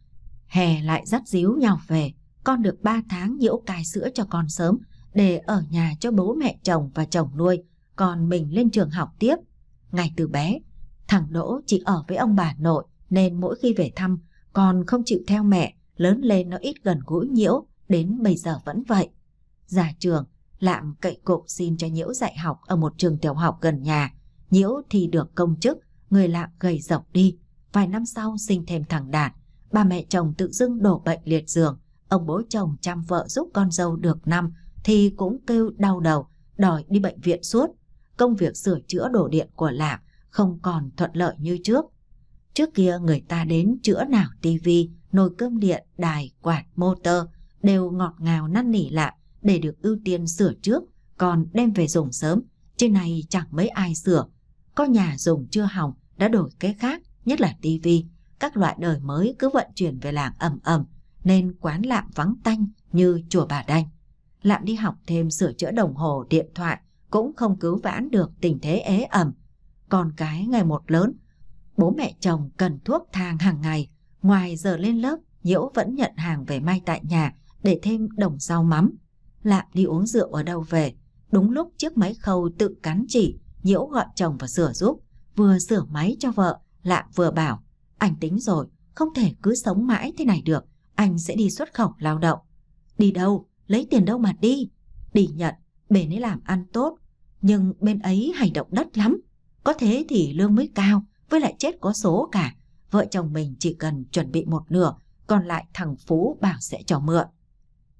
Hè lại dắt díu nhau về. Con được ba tháng Nhiễu cài sữa cho con sớm để ở nhà cho bố mẹ chồng và chồng nuôi còn mình lên trường học tiếp. ngày từ bé, thằng Đỗ chỉ ở với ông bà nội nên mỗi khi về thăm con không chịu theo mẹ, lớn lên nó ít gần gũi nhiễu, đến bây giờ vẫn vậy. Ra trường, Lạm cậy cục xin cho Nhiễu dạy học ở một trường tiểu học gần nhà. Nhiễu thì được công chức, người Lạm gầy rộng đi. Vài năm sau sinh thêm thằng Đạt, ba mẹ chồng tự dưng đổ bệnh liệt giường. Ông bố chồng chăm vợ giúp con dâu được năm thì cũng kêu đau đầu, đòi đi bệnh viện suốt công việc sửa chữa đồ điện của Lạp không còn thuận lợi như trước. Trước kia người ta đến chữa nào tivi, nồi cơm điện, đài, quạt, motor đều ngọt ngào năn nỉ Lạp để được ưu tiên sửa trước, còn đem về dùng sớm, chứ này chẳng mấy ai sửa. Có nhà dùng chưa hỏng đã đổi cái khác, nhất là tivi, các loại đời mới cứ vận chuyển về làng ầm ầm, nên quán lạm vắng tanh như chùa Bà Đanh. Lạm đi học thêm sửa chữa đồng hồ, điện thoại, cũng không cứu vãn được tình thế ế ẩm. Con cái ngày một lớn, bố mẹ chồng cần thuốc thang hàng ngày. Ngoài giờ lên lớp, Nhiễu vẫn nhận hàng về may tại nhà để thêm đồng rau mắm. Lạm đi uống rượu ở đâu về. Đúng lúc chiếc máy khâu tự cắn chỉ, Nhiễu gọi chồng và sửa giúp. Vừa sửa máy cho vợ, Lạm vừa bảo, anh tính rồi, không thể cứ sống mãi thế này được, anh sẽ đi xuất khẩu lao động. Đi đâu? Lấy tiền đâu mà đi? Đi nhận bên ấy làm ăn tốt, nhưng bên ấy hành động đất lắm. Có thế thì lương mới cao, với lại chết có số cả. Vợ chồng mình chỉ cần chuẩn bị một nửa, còn lại thằng Phú bảo sẽ cho mượn.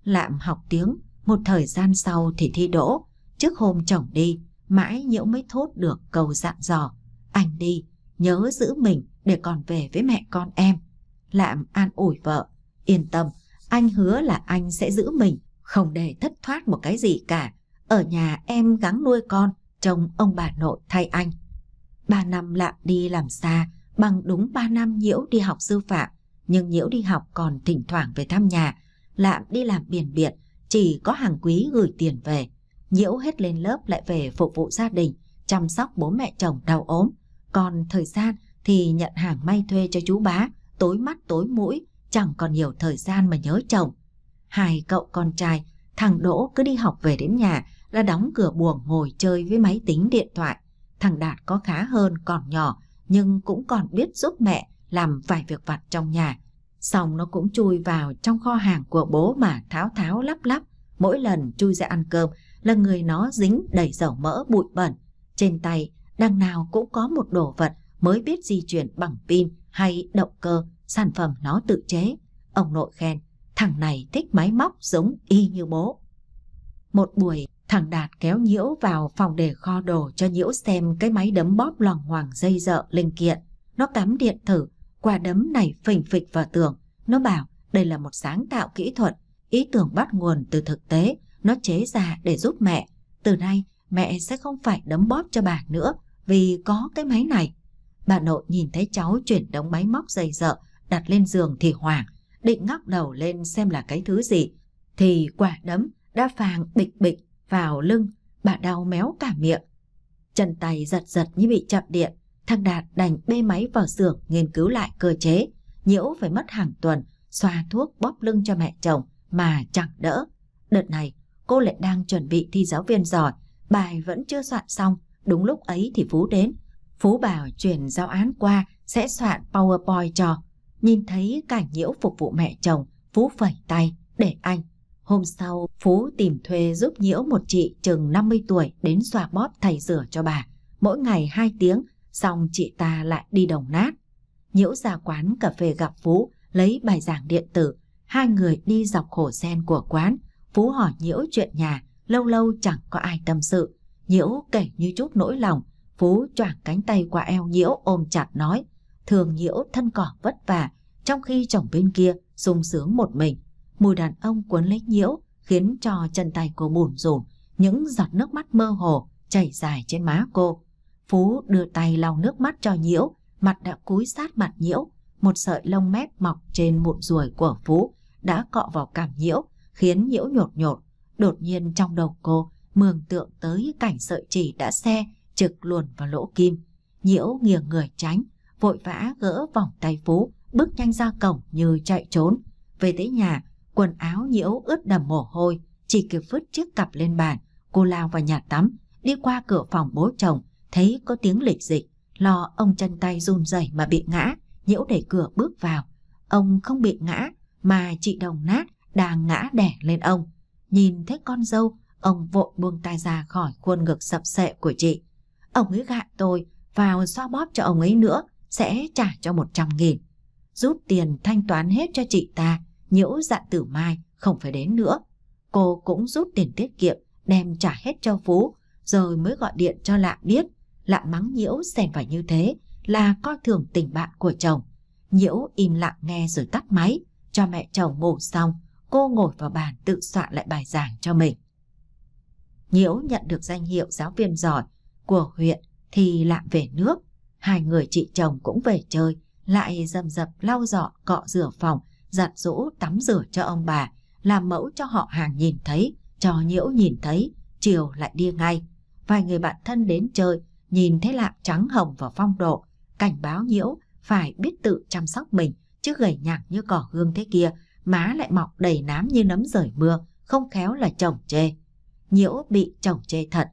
Lạm học tiếng, một thời gian sau thì thi đỗ. Trước hôm chồng đi, mãi nhiễu mới thốt được cầu dặn dò. Anh đi, nhớ giữ mình để còn về với mẹ con em. Lạm an ủi vợ, yên tâm, anh hứa là anh sẽ giữ mình, không để thất thoát một cái gì cả. Ở nhà em gắng nuôi con, chồng ông bà nội thay anh. Ba năm lạm đi làm xa, bằng đúng ba năm nhiễu đi học sư phạm, nhưng nhiễu đi học còn thỉnh thoảng về thăm nhà, lạm đi làm biển biệt, chỉ có hàng quý gửi tiền về. Nhiễu hết lên lớp lại về phục vụ gia đình, chăm sóc bố mẹ chồng đau ốm. Còn thời gian thì nhận hàng may thuê cho chú bá, tối mắt tối mũi, chẳng còn nhiều thời gian mà nhớ chồng. Hai cậu con trai, thằng Đỗ cứ đi học về đến nhà đã đóng cửa buồng ngồi chơi với máy tính điện thoại. Thằng Đạt có khá hơn còn nhỏ nhưng cũng còn biết giúp mẹ làm vài việc vặt trong nhà. Xong nó cũng chui vào trong kho hàng của bố mà tháo tháo lắp lắp. Mỗi lần chui ra ăn cơm là người nó dính đầy dầu mỡ bụi bẩn. Trên tay đằng nào cũng có một đồ vật mới biết di chuyển bằng pin hay động cơ, sản phẩm nó tự chế. Ông nội khen, thằng này thích máy móc giống y như bố. Một buổi Thằng Đạt kéo Nhiễu vào phòng để kho đồ cho Nhiễu xem cái máy đấm bóp lòng hoàng dây dợ linh kiện. Nó cắm điện thử, quả đấm này phình phịch vào tường. Nó bảo đây là một sáng tạo kỹ thuật, ý tưởng bắt nguồn từ thực tế, nó chế ra để giúp mẹ. Từ nay mẹ sẽ không phải đấm bóp cho bà nữa vì có cái máy này. Bà nội nhìn thấy cháu chuyển đống máy móc dày dợ đặt lên giường thì hoảng, định ngóc đầu lên xem là cái thứ gì. Thì quả đấm đã phàng bịch bịch vào lưng, bà đau méo cả miệng. Chân tay giật giật như bị chập điện, thằng Đạt đành bê máy vào xưởng nghiên cứu lại cơ chế, nhiễu phải mất hàng tuần, xoa thuốc bóp lưng cho mẹ chồng mà chẳng đỡ. Đợt này, cô lại đang chuẩn bị thi giáo viên giỏi, bài vẫn chưa soạn xong, đúng lúc ấy thì Phú đến. Phú bảo chuyển giao án qua sẽ soạn PowerPoint cho. Nhìn thấy cảnh nhiễu phục vụ mẹ chồng, Phú phẩy tay để anh. Hôm sau, Phú tìm thuê giúp nhiễu một chị chừng 50 tuổi đến xoa bóp thầy rửa cho bà. Mỗi ngày 2 tiếng, xong chị ta lại đi đồng nát. Nhiễu ra quán cà phê gặp Phú, lấy bài giảng điện tử. Hai người đi dọc khổ sen của quán. Phú hỏi Nhiễu chuyện nhà, lâu lâu chẳng có ai tâm sự. Nhiễu kể như chút nỗi lòng. Phú choảng cánh tay qua eo Nhiễu ôm chặt nói. Thường Nhiễu thân cỏ vất vả, trong khi chồng bên kia sung sướng một mình mùi đàn ông cuốn lấy nhiễu khiến cho chân tay cô bủn rủn, những giọt nước mắt mơ hồ chảy dài trên má cô. Phú đưa tay lau nước mắt cho nhiễu, mặt đã cúi sát mặt nhiễu, một sợi lông mép mọc trên mụn ruồi của Phú đã cọ vào cảm nhiễu, khiến nhiễu nhột nhột. Đột nhiên trong đầu cô mường tượng tới cảnh sợi chỉ đã xe trực luồn vào lỗ kim. Nhiễu nghiêng người tránh, vội vã gỡ vòng tay Phú, bước nhanh ra cổng như chạy trốn. Về tới nhà, quần áo nhiễu ướt đầm mồ hôi, chỉ kịp vứt chiếc cặp lên bàn, cô lao vào nhà tắm, đi qua cửa phòng bố chồng, thấy có tiếng lịch dịch, lo ông chân tay run rẩy mà bị ngã, nhiễu đẩy cửa bước vào. Ông không bị ngã, mà chị đồng nát đang ngã đẻ lên ông. Nhìn thấy con dâu, ông vội buông tay ra khỏi khuôn ngực sập sệ của chị. Ông ấy gạ tôi, vào xoa bóp cho ông ấy nữa, sẽ trả cho một trăm nghìn. Rút tiền thanh toán hết cho chị ta, nhiễu dặn dạ tử mai không phải đến nữa. Cô cũng rút tiền tiết kiệm, đem trả hết cho Phú, rồi mới gọi điện cho lạ biết. Lạ mắng nhiễu xèn phải như thế là coi thường tình bạn của chồng. Nhiễu im lặng nghe rồi tắt máy, cho mẹ chồng ngủ xong, cô ngồi vào bàn tự soạn lại bài giảng cho mình. Nhiễu nhận được danh hiệu giáo viên giỏi của huyện thì lạ về nước. Hai người chị chồng cũng về chơi, lại dầm dập lau dọn, cọ rửa phòng giặt rũ tắm rửa cho ông bà, làm mẫu cho họ hàng nhìn thấy, cho nhiễu nhìn thấy, chiều lại đi ngay. Vài người bạn thân đến chơi, nhìn thấy lạm trắng hồng và phong độ, cảnh báo nhiễu phải biết tự chăm sóc mình, chứ gầy nhạc như cỏ hương thế kia, má lại mọc đầy nám như nấm rời mưa, không khéo là chồng chê. Nhiễu bị chồng chê thật.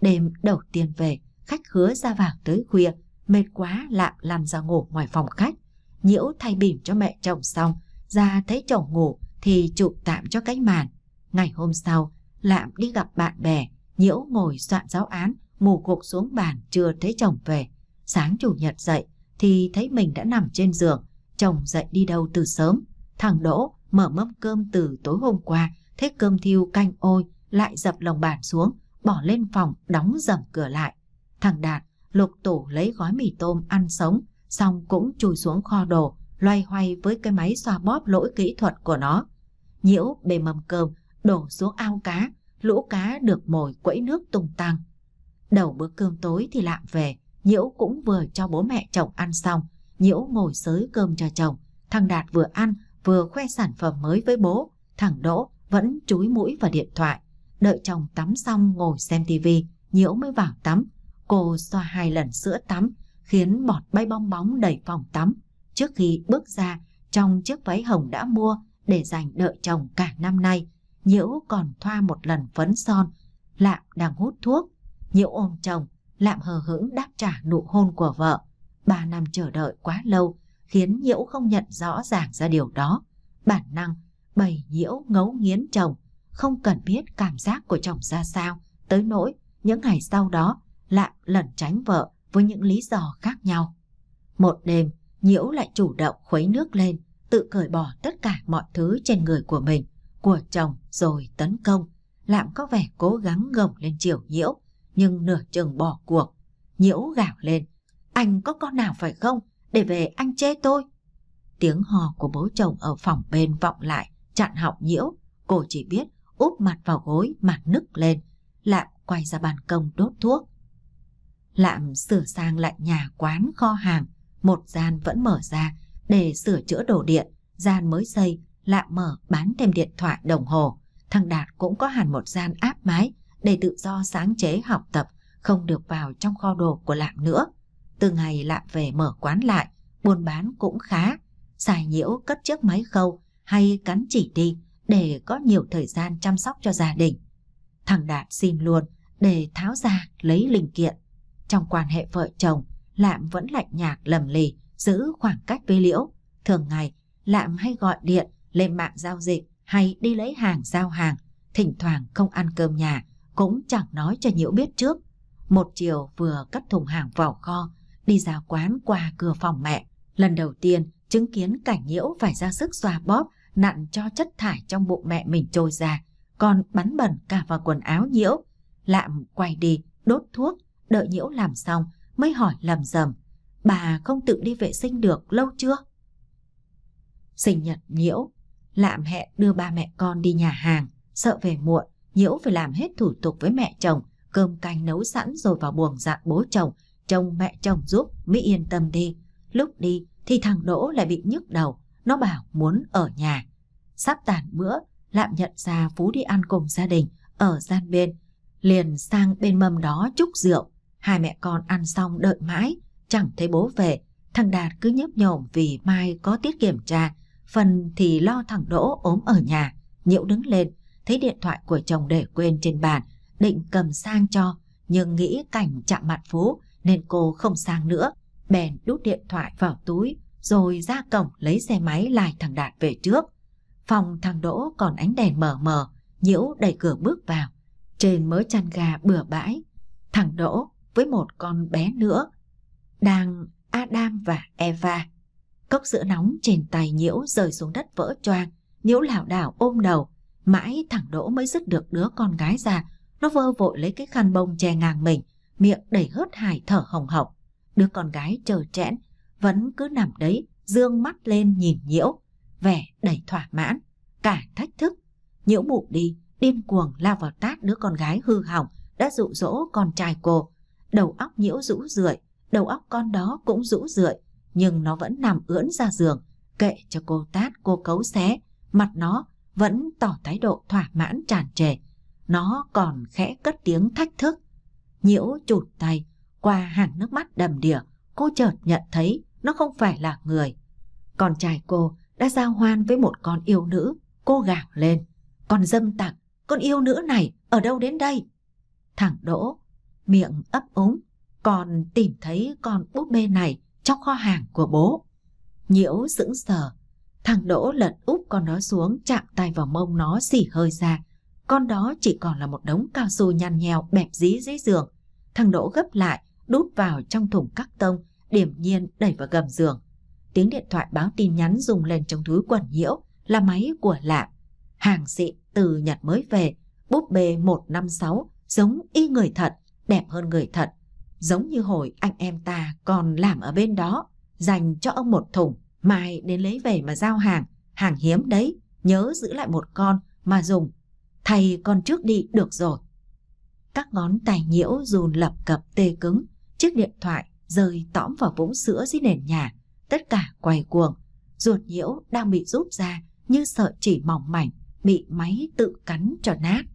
Đêm đầu tiên về, khách hứa ra vàng tới khuya, mệt quá lạm làm ra ngủ ngoài phòng khách. Nhiễu thay bỉm cho mẹ chồng xong, ra thấy chồng ngủ thì chụp tạm cho cái màn. Ngày hôm sau, Lạm đi gặp bạn bè, nhiễu ngồi soạn giáo án, ngủ gục xuống bàn chưa thấy chồng về. Sáng chủ nhật dậy thì thấy mình đã nằm trên giường, chồng dậy đi đâu từ sớm. Thằng Đỗ mở mâm cơm từ tối hôm qua, thấy cơm thiêu canh ôi, lại dập lồng bàn xuống, bỏ lên phòng đóng dầm cửa lại. Thằng Đạt lục tủ lấy gói mì tôm ăn sống, xong cũng chui xuống kho đồ, loay hoay với cái máy xoa bóp lỗi kỹ thuật của nó. Nhiễu bề mầm cơm đổ xuống ao cá, lũ cá được mồi quẫy nước tung tăng. Đầu bữa cơm tối thì lạm về, Nhiễu cũng vừa cho bố mẹ chồng ăn xong, Nhiễu ngồi xới cơm cho chồng. Thằng Đạt vừa ăn, vừa khoe sản phẩm mới với bố. Thằng Đỗ vẫn chúi mũi vào điện thoại. Đợi chồng tắm xong ngồi xem tivi, Nhiễu mới vào tắm. Cô xoa hai lần sữa tắm, khiến bọt bay bong bóng đầy phòng tắm trước khi bước ra trong chiếc váy hồng đã mua để dành đợi chồng cả năm nay. Nhiễu còn thoa một lần phấn son, Lạm đang hút thuốc. Nhiễu ôm chồng, Lạm hờ hững đáp trả nụ hôn của vợ. Ba năm chờ đợi quá lâu khiến Nhiễu không nhận rõ ràng ra điều đó. Bản năng, bầy Nhiễu ngấu nghiến chồng, không cần biết cảm giác của chồng ra sao, tới nỗi những ngày sau đó Lạm lẩn tránh vợ với những lý do khác nhau. Một đêm, nhiễu lại chủ động khuấy nước lên, tự cởi bỏ tất cả mọi thứ trên người của mình, của chồng rồi tấn công. Lạm có vẻ cố gắng gồng lên chiều nhiễu, nhưng nửa chừng bỏ cuộc. Nhiễu gào lên, anh có con nào phải không, để về anh chê tôi. Tiếng hò của bố chồng ở phòng bên vọng lại, chặn họng nhiễu. Cô chỉ biết úp mặt vào gối mà nức lên. Lạm quay ra bàn công đốt thuốc. Lạm sửa sang lại nhà quán kho hàng, một gian vẫn mở ra để sửa chữa đồ điện, gian mới xây, lạ mở bán thêm điện thoại đồng hồ. Thằng Đạt cũng có hẳn một gian áp mái để tự do sáng chế học tập, không được vào trong kho đồ của Lạm nữa. Từ ngày Lạm về mở quán lại, buôn bán cũng khá. Xài nhiễu cất chiếc máy khâu hay cắn chỉ đi để có nhiều thời gian chăm sóc cho gia đình. Thằng Đạt xin luôn để tháo ra lấy linh kiện. Trong quan hệ vợ chồng, Lạm vẫn lạnh nhạt lầm lì, giữ khoảng cách với Liễu. Thường ngày, Lạm hay gọi điện, lên mạng giao dịch hay đi lấy hàng giao hàng. Thỉnh thoảng không ăn cơm nhà, cũng chẳng nói cho Nhiễu biết trước. Một chiều vừa cất thùng hàng vào kho, đi ra quán qua cửa phòng mẹ. Lần đầu tiên, chứng kiến cảnh Nhiễu phải ra sức xoa bóp, nặn cho chất thải trong bụng mẹ mình trôi ra, còn bắn bẩn cả vào quần áo Nhiễu. Lạm quay đi, đốt thuốc, đợi Nhiễu làm xong, mới hỏi lầm rầm, bà không tự đi vệ sinh được lâu chưa? Sinh nhật nhiễu, lạm hẹn đưa ba mẹ con đi nhà hàng, sợ về muộn, nhiễu phải làm hết thủ tục với mẹ chồng, cơm canh nấu sẵn rồi vào buồng dặn bố chồng, chồng mẹ chồng giúp mới yên tâm đi. Lúc đi thì thằng Đỗ lại bị nhức đầu, nó bảo muốn ở nhà. Sắp tàn bữa, lạm nhận ra Phú đi ăn cùng gia đình, ở gian bên, liền sang bên mâm đó chúc rượu. Hai mẹ con ăn xong đợi mãi, chẳng thấy bố về. Thằng Đạt cứ nhấp nhổm vì mai có tiết kiểm tra, phần thì lo thằng Đỗ ốm ở nhà. Nhiễu đứng lên, thấy điện thoại của chồng để quên trên bàn, định cầm sang cho, nhưng nghĩ cảnh chạm mặt Phú nên cô không sang nữa. Bèn đút điện thoại vào túi, rồi ra cổng lấy xe máy lại thằng Đạt về trước. Phòng thằng Đỗ còn ánh đèn mờ mờ, Nhiễu đẩy cửa bước vào. Trên mớ chăn gà bừa bãi. Thằng Đỗ với một con bé nữa, đang Adam và Eva. Cốc sữa nóng trên tay nhiễu rơi xuống đất vỡ choang, nhiễu lảo đảo ôm đầu, mãi thẳng đỗ mới dứt được đứa con gái ra, nó vơ vội lấy cái khăn bông che ngang mình, miệng đầy hớt hải thở hồng hộc. Đứa con gái chờ chẽn, vẫn cứ nằm đấy, dương mắt lên nhìn nhiễu, vẻ đầy thỏa mãn, cả thách thức. Nhiễu mụ đi, điên cuồng lao vào tát đứa con gái hư hỏng, đã dụ dỗ con trai cô, đầu óc nhiễu rũ rượi, đầu óc con đó cũng rũ rượi, nhưng nó vẫn nằm ưỡn ra giường, kệ cho cô tát cô cấu xé, mặt nó vẫn tỏ thái độ thỏa mãn tràn trề. Nó còn khẽ cất tiếng thách thức. Nhiễu chụt tay, qua hàng nước mắt đầm đìa, cô chợt nhận thấy nó không phải là người. Con trai cô đã giao hoan với một con yêu nữ, cô gàng lên. Con dâm tặc, con yêu nữ này ở đâu đến đây? Thẳng đỗ, miệng ấp úng còn tìm thấy con búp bê này trong kho hàng của bố nhiễu sững sờ thằng đỗ lật úp con đó xuống chạm tay vào mông nó xỉ hơi ra con đó chỉ còn là một đống cao su nhăn nheo bẹp dí dưới giường thằng đỗ gấp lại đút vào trong thùng cắt tông điểm nhiên đẩy vào gầm giường tiếng điện thoại báo tin nhắn rung lên trong túi quần nhiễu là máy của lạ hàng xịn từ nhật mới về búp bê 156 giống y người thật đẹp hơn người thật, giống như hồi anh em ta còn làm ở bên đó, dành cho ông một thùng, mai đến lấy về mà giao hàng, hàng hiếm đấy, nhớ giữ lại một con mà dùng, thầy con trước đi được rồi. Các ngón tay nhiễu run lập cập tê cứng, chiếc điện thoại rơi tõm vào vũng sữa dưới nền nhà, tất cả quay cuồng, ruột nhiễu đang bị rút ra như sợi chỉ mỏng mảnh bị máy tự cắn cho nát.